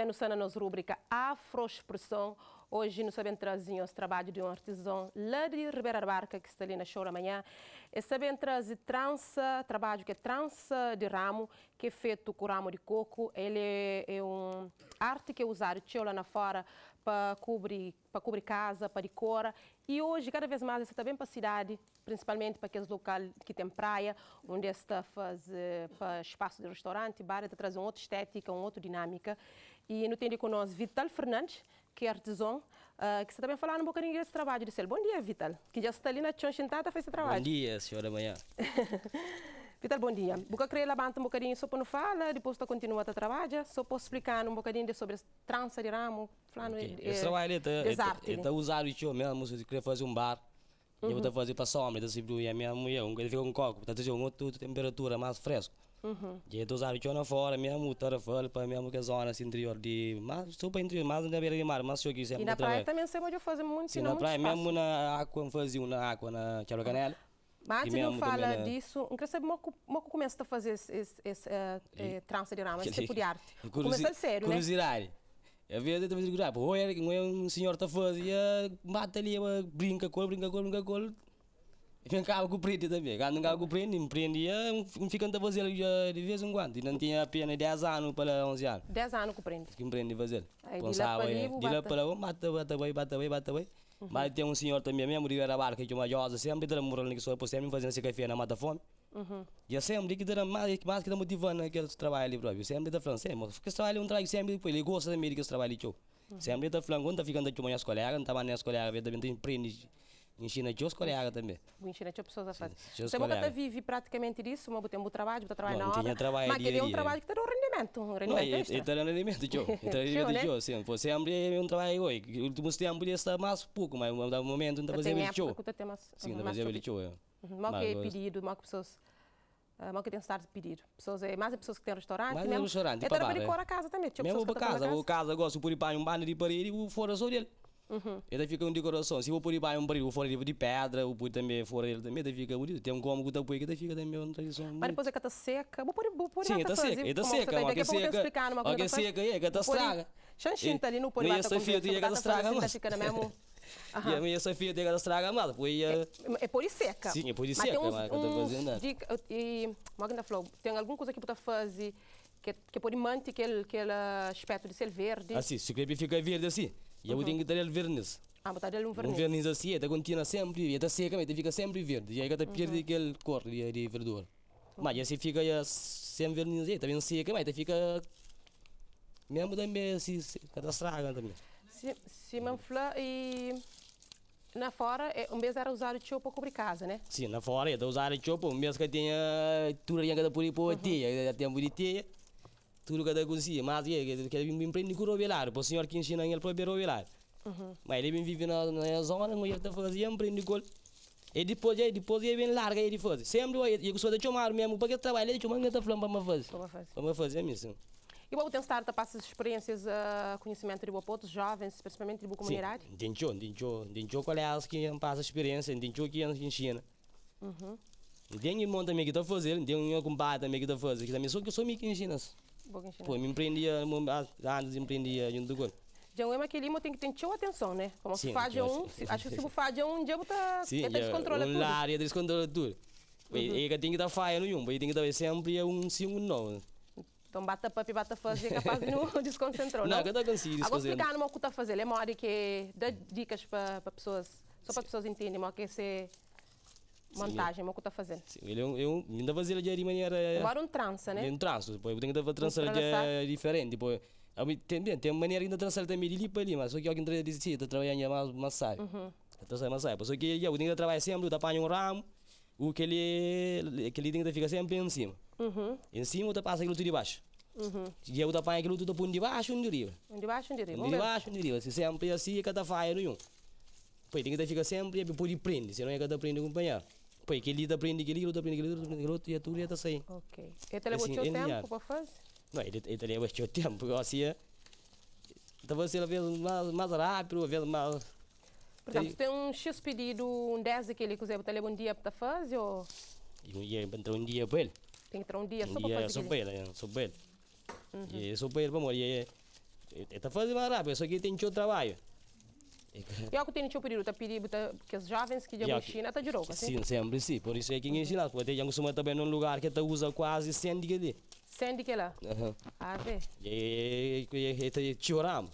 Já no Sana nos rubrica Afroexpressão, Hoje nós sabemos trazer os trabalhos de um artesão lá de Ribeira Barca, que está ali na Chora Amanhã. E é sabemos trazer trança, trabalho que é trança de ramo, que é feito com ramo de coco. Ele é, é um uma arte que é usada lá na fora para cobrir para cobrir casa, para decorar. E hoje, cada vez mais, isso também é para a cidade, principalmente para aqueles locais que tem praia, onde está fazer eh, para espaço de restaurante, bar, está trazendo outra estética, uma outra dinâmica. E no tem com nós Vital Fernandes, que é artesão, uh, ah, que você também falar ah, um bocadinho desse trabalho. Disse ele, bom dia, Vital, que já está ali na Tchonchintada fez esse trabalho. Bom dia, senhora Manhã. Vital, bom dia. Boca querer levantar um bocadinho só para não falar, depois tu continua a trabalhar, só posso explicar um bocadinho de sobre a trança de ramo. Falando okay. é, Esse é trabalho está é usado de é eu né? mesmo, se quer fazer um bar. Uhum. Eu vou uhum. fazer para a sombra, da Sibiru, e a minha mulher, um, ele fica com coco, está a um outro temperatura mais fresco. Je uhum. to sabe chona fora, minha mutar fora para minha mulher zona interior de, mas super interior, mas na beira de mar, mas eu quis sempre E na praia também sei onde eu fazer muito, se não Na praia mesmo na água, fazia na água na Chalo Canela. Mas antes não fala né? disso, não quero saber como é é começa a fazer esse, esse, esse uh, eh, eh, trança de rama, esse tipo de arte. Começa sério, né? Curiosidade. Às vezes eu também digo, ah, um senhor está a fazer, bate eh, ali, brinca com ele, brinca com ele, brinca com ele. Eu ficava com o prende também. Quando ficava com o prende, me prendia, me ficando a fazer de vez em quando. E não tinha apenas 10 anos para 11 anos. 10 anos que prende? Que me prende a fazer. Pensava, de lá para lá, mata, bata, bata, bata, bata, bata. Mas tem um senhor também mesmo, de era barca, que uma josa, sempre dando morando que sou por sempre, fazendo esse café na mata fome. Uhum. E eu sempre que dando mais, mais que dá motivando aquele trabalho ali, próprio. Sempre da França, sempre. Porque esse trabalho é um trabalho sempre, depois ele gosta também que esse trabalho ali, tio. Sempre da França, quando tá ficando aqui com minhas colegas, não tá mais minhas colegas, também tem prende. Ensinati os coreanos também. Ensinati as pessoas a fazer. Você nunca vive praticamente isso, mas tem um trabalho, você trabalha na hora. Tinha trabalho mas que é um trabalho que te um rendimento, um rendimento Não, está um rendimento, Joe. rendimento, Joe, sim. Você é um trabalho hoje. tempo está mais pouco, mas no momento está fazendo ele, Joe. Sim, está fazendo ele, Joe. Mal que é pedido, mal que pessoas... Ah, mal que tem estado pedido. Pessoas, é mais pessoas que têm restaurante. Mais mesmo, restaurante, para tipo É para a casa também. Mesmo para casa. O casa gosta de ir para um banho de parede e o fora só dele. Uhum. E daí fica de decoração. Se eu pôr um brilho fora de pedra, eu pôr também fora ele também, daí fica bonito. Tem um cômodo da que daí fica também uma tradição. Mas depois é que tá seca. Vou pôr vou pôr Sim, cata tá seca. É tá da seca, ó, que seca. Ó, que seca, é, cata estraga. Xanxin tá ali no pôr bata com fio, é cata estraga, mas. Fica na mesmo. E a minha Sofia tem que tá estragar mal, foi é, é seca. Sim, é por seca, mas é que eu tô fazendo. E, Magda falou, tem alguma coisa que tu fazer que que é pode manter aquele aquele é, aspecto de ser verde? sim. se o fica verde assim. E a uhum. tem que dar ele verniz. Ah, botar ele um verniz. Um verniz assim, até continua sempre, até seca, até fica sempre verde. E aí até perde uhum. aquele cor de, de verdura. Uhum. Mas assim fica já, sem verniz, aí também seca, mas até fica... Mesmo também, assim, até estraga também. Sim, sim, manfla e... Na fora, é, um mês era usar o tio para cobrir casa, né? Sim, na fora, era usar o tio, um mês que tinha... Tudo ainda por aí, por uhum. tia, tempo de tia tudo que acontecia, mas é, que ele me empreende com o rovelar, para o senhor que ensina ele para o rovelar. Uhum. Mas ele me vive na, na zona, mas ele está fazendo, empreende com ele. E depois, e depois ele vem larga ele faz. Sempre eu sou de chamar mesmo, porque eu trabalho, eu chamo, eu estou falando para me fazer. Para me fazer, é mesmo. E vou tentar Startup passa experiências, uh, conhecimento de Bopoto, jovens, principalmente de boa comunidade? Sim, dincho, dincho, dincho qual é as que passa experiência, dincho que é em China. Uhum. Tem irmão também que está fazendo, tem um compadre também que está fazendo, que também sou que eu sou meio que ensinas. Pois, me empreendia, há anos empreendia junto com ele. Jão é aquele limo tem que ter tio atenção, né? Como se faz um, acho que se faz um, já tá, sim, já é, descontrola um tudo. Lá, já descontrola tudo. Uhum. E tem que dar falha no um, tem que dar sempre um sim, um não. Então bata e bata faz, é capaz de não desconcentrou, não? Não, que eu consigo desconcentrou. Agora explicar uma coisa fazer, é uma hora que dá dicas para pessoas, só para pessoas entenderem, uma que é ser montagem, o que está fazendo. Sim, ele é é eu ainda fazia de maneira. Agora um trança, né? Um é tranço, depois eu tenho que trançar de diferente, depois. Tem, uma maneira ainda trançar também de ali ali, mas só que alguém disse, está uhum. tá trabalhando mais, mais sabe. Uhum. Está mais sabe. Só que eu tenho que trabalhar sempre, eu apanho um ramo, o que ele, que ele tem que ficar sempre em cima. Uhum. Em cima, eu passo aquilo tudo de baixo. Uhum. E eu apanho aquilo tudo por debaixo e um de riba. Um debaixo e um de riba. Um debaixo e um de riba. Se sempre assim, cada falha no um. Pois tem que ficar sempre, por depois prende, senão é cada prende o companheiro poi che lì da prende che lì da prende che lì da e tudo ia da sei ok e te le vuoi tempo para fazer? Não ele, te le vuoi tempo così talvez ele veja mais, mais rápido, veja mais. Portanto, tem um X pedido, um 10 que ele quiser botar um dia para fazer? Ou... Um dia, entrar um dia para ele. Tem que entrar um dia só para fazer? Só para ele, só para ele. Uhum. E só para ele, vamos, e está fazendo mais rápido, só que tem outro trabalho. E que tenho um período, tá que os jovens que já China tá de roupa sim? Sim, sempre sim. Por isso é que em China, porque tem alguma também num lugar que tá usa quase 100 de ali. 100 mhm. de lá? Aham. Ah, vê. E é choram.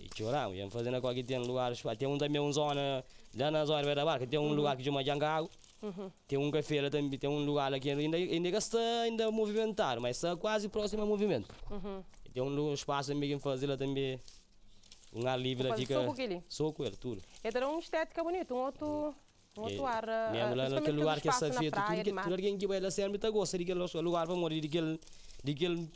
E choram. E fazendo aqui tem mhm. lugares, tem um também uma zona, lá na zona da barca, tem um lugar que uma Jangago. Uhum. Tem um café também, tem um lugar aqui ainda, ainda está ainda movimentar, mas está quase próximo ao movimento. Uhum. Tem um espaço também que fazer lá também. Uma livra fica. Soco ele. Soco ele, tudo. É dar uma estética bonita, um outro. Um outro é, ar. Ah, Mesmo lá naquele lugar que é safeto, tudo alguém que vai lá ser muito gosta daquele lugar, vamos morrer daquele. daquele.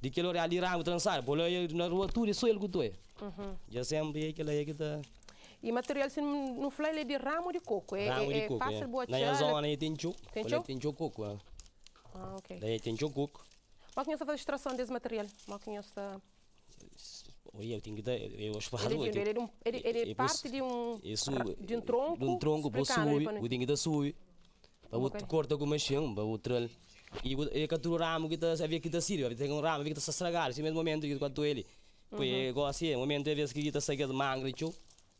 daquele olhar de é ramo, trançar. Bolha na rua, tudo isso é ele que tu é. Uhum. Já sempre é aquela aí que está. E material assim, não falei ele de ramo de coco. É, ramo de é, coco. Fácil é. boa Na né? zona aí tem tchu. Tem tchu? Tem tchu coco. Ah, ok. Daí tem tchu coco. Mas quem está fazendo extração desse material? Mas quem está eu tenho que eu acho que um, é parte de um isso, de um tronco de um tronco para subir o dinheiro da subir para o corta com machão para o e eu caturo ramo que tá, havia que está sírio tem um ramo que está a estragar esse assim, mesmo momento que quando ele foi uhum. igual assim é, momento havia que está sair de manga e tchau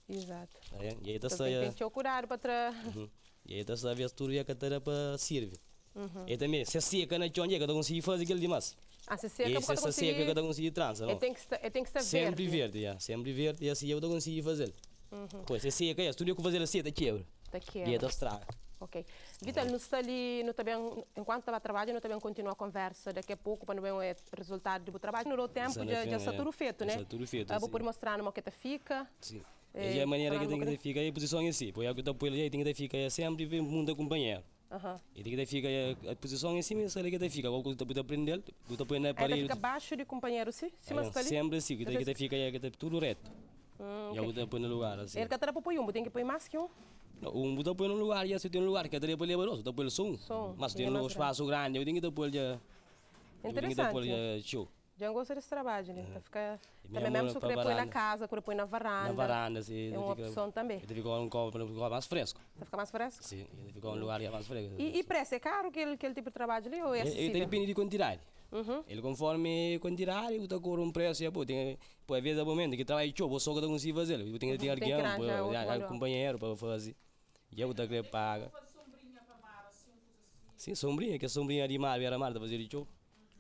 exato tá e aí está então sair tem que curar para trás uhum. e aí está sair tudo e a catara para servir uhum. e também se é seca na chão e eu catara fazer aquilo demais ah, essa seca, é essa seca é que eu consegui transa, é, não? Eu tenho que estar, sempre né? verde. Sempre verde, e assim eu consegui fazer. Uhum. Pois, é seca, é. Tudo eu que fazer assim, da quebra. Da quebra. E é da Ok. Vitor, não está ali, não também, enquanto estava trabalhar, não também continua a conversa daqui a pouco, para ver o resultado do trabalho. Não deu tempo, já, já está tudo feito, né? Já tudo feito, ah, Vou poder mostrar numa que fica. Sim. E, e a maneira que tem que ficar, a posição em si. Pois é que eu estou por ali, tem que ficar sempre e mundo acompanhar. Uhum. E daí fica a, eh, a, posição em cima, essa liga daí fica. Qual coisa que prender, que tu prender para ir. fica abaixo de companheiro, sim? sim mas Cima é, sempre assim, que daí fica tudo reto. Hum, e é okay. eu põe no lugar assim. Ele que tá para um, tem que pôr mais que um. Um botão põe no lugar, e assim tem um lugar, que daí põe não, só põe o som. Mas tem é um espaço grande, eu tenho que pôr já. Eh, Interessante. Eu tenho que pôr já eh, show. Já é gosta desse trabalho, né? Uhum. Tá fica, também é mesmo se querer pôr na casa, querer pôr na varanda. Na varanda, sim. É uma fica, opção também. Ele fica um lugar mais fresco. Vai ficar mais fresco? Sim, ele fica um lugar mais fresco. E, e preço, é caro aquele, aquele tipo de trabalho ali ou é acessível? Ele, ele depende de quantidade. Uhum. Ele conforme quantidade, eu cor um preço, pô, é tem, pô, às vezes é momento que trabalha Vou só que eu consigo fazer, eu tenho que uhum, ter alguém, companheiro para fazer, e eu tenho paga. Assim, assim. Sim, sombrinha, que é sombrinha de mar, era mar, para fazer de show.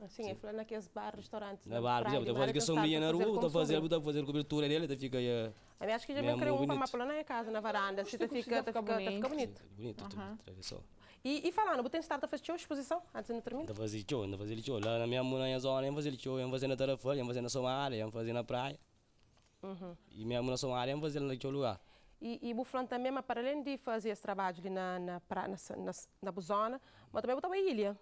Sim, eu falei naqueles bar, restaurantes. Na bar, já eu está a que são minha na rua, está a fazer, está a fazer cobertura dele, está fica aí. Eh, eu acho que já me criou um pamapula na casa, na varanda, assim, fica, fica bonito. Bonito, bonito, tradição. E, e falando, você está a fazer show, exposição, antes de terminar? Está a fazer show, está a fazer show. Lá na minha mãe, na minha zona, eu fazer show, eu fazer na Tarafã, eu fazer na Somália, eu fazer na praia. Uhum. E mesmo na Somália, eu fazer naquele lugar. E, e Buflan também, mas para além de fazer esse trabalho ali na, na, na, na, na Buzona, mas também estava em ilha.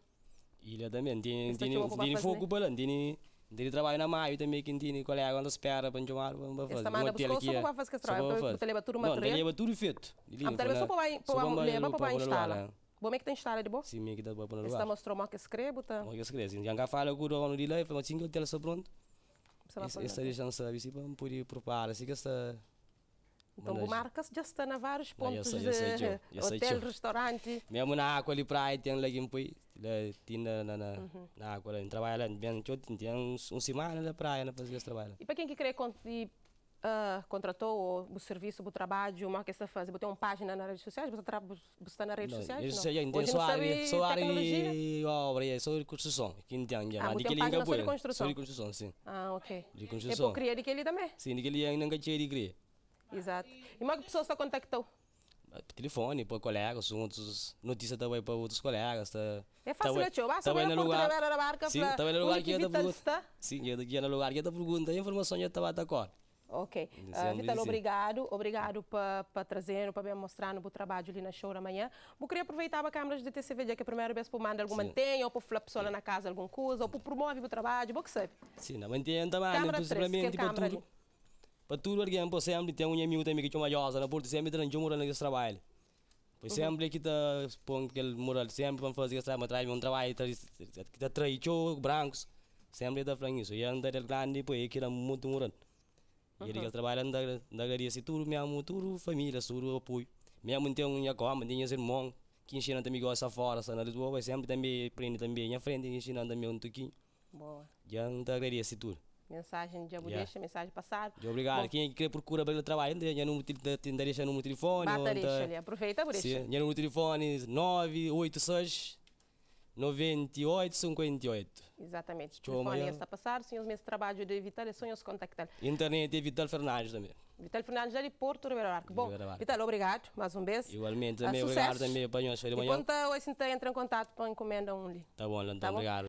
Ilha também. tem Dini fogo né? Dini. ele trabalho na maio também que tinha colega quando espera para chamar vamos fazer. Esta maneira buscou só para fazer que trabalho, para levar tudo material. Não, leva tudo feito. Am ah, então também só para para levar para instalar. Bom é né? que tem tá instala de boa Sim, é que dá tá para pôr lugar. Está mostrou uma que escreve, tá? Uma que escreve. Assim, já cá fala com o dono de lá, falou assim que o telefone pronto. Esta deixa não sabe se para poder preparar, assim que esta então, o já está na vários pontos de hotel, restaurante. Mesmo na água ali praia, tem lagi mpui, tinha na, na, na uhum. água, trabalha lá, bem, tinha uns uns semana na praia, né, para fazer esse trabalho. E para quem que quer Uh, ah, contratou o, serviço, o trabalho, uma que está fazer, botou uma página nas redes sociais, você, está nas redes não, sociais? Isso não, entendo, só área, de obra, é só de construção, que entende, ah, mas de que língua foi? Só de construção, sim. Ah, ok. De construção. É criar de que ele também? Sim, de que ele ainda não tinha de criar. Exato. E mais que pessoa só contactou? telefone para colegas juntos, notícia também para outros colegas. Tá, é fácil, também, né, tio. Basta ah, também no lugar, trabalhar na barca, sim, também no lugar que eu pergunta. Sim, eu aqui no lugar que eu pergunta, a informação já estava da cor. Ok. Uh, ah, Vital, obrigado. Obrigado para trazer, para me mostrar o trabalho ali na show amanhã Eu queria aproveitar a câmera de TCV, já que a primeira vez para mandar alguma mantenha, ou para a pessoa na casa alguma coisa, ou para promover o trabalho, bom que sabe. Sim, não mantenha também, principalmente para tudo. Patur warga ampo sem di tiang unya miu temi kicuma josa na pur sem di tranjung mura negis trabalho. Pois sempre kita põe aquele mural, sempre vamos fazer essa matragem, um trabalho, kita tá traiçou brancos, sempre é da frango isso. E anda ele grande, pois que era é muito mural. E ele uhum. trabalha anda da garia assim, se tudo, minha mãe, tudo, família, tudo apoio. Minha mãe tem um jacoma, tem esse irmão, que ensina também gosta fora, sana Lisboa, sempre também aprende também, minha frente, ensinando também um toquinho. Boa. E anda da garia se tudo mensagem de abudeixa, yeah. mensagem passada. De obrigado. Bom, Quem é quer procura para o trabalho, já não deixa número de telefone. Bata deixa então- ali, aproveita por isso. Sim, número de telefone 986 9858. Exatamente. Tchau, telefone está passado, senhores, mês de trabalho de Vital e é sonhos contactar. Internet é Vital Fernandes também. Vital Fernandes de Porto Ribeiro Arco. Bom, Vital, obrigado, mais um beijo. Igualmente, ah, também, obrigado também, apanhou a cheira de manhã. Enquanto hoje entra em contato para encomenda um ali. Tá bom, então, tá obrigado.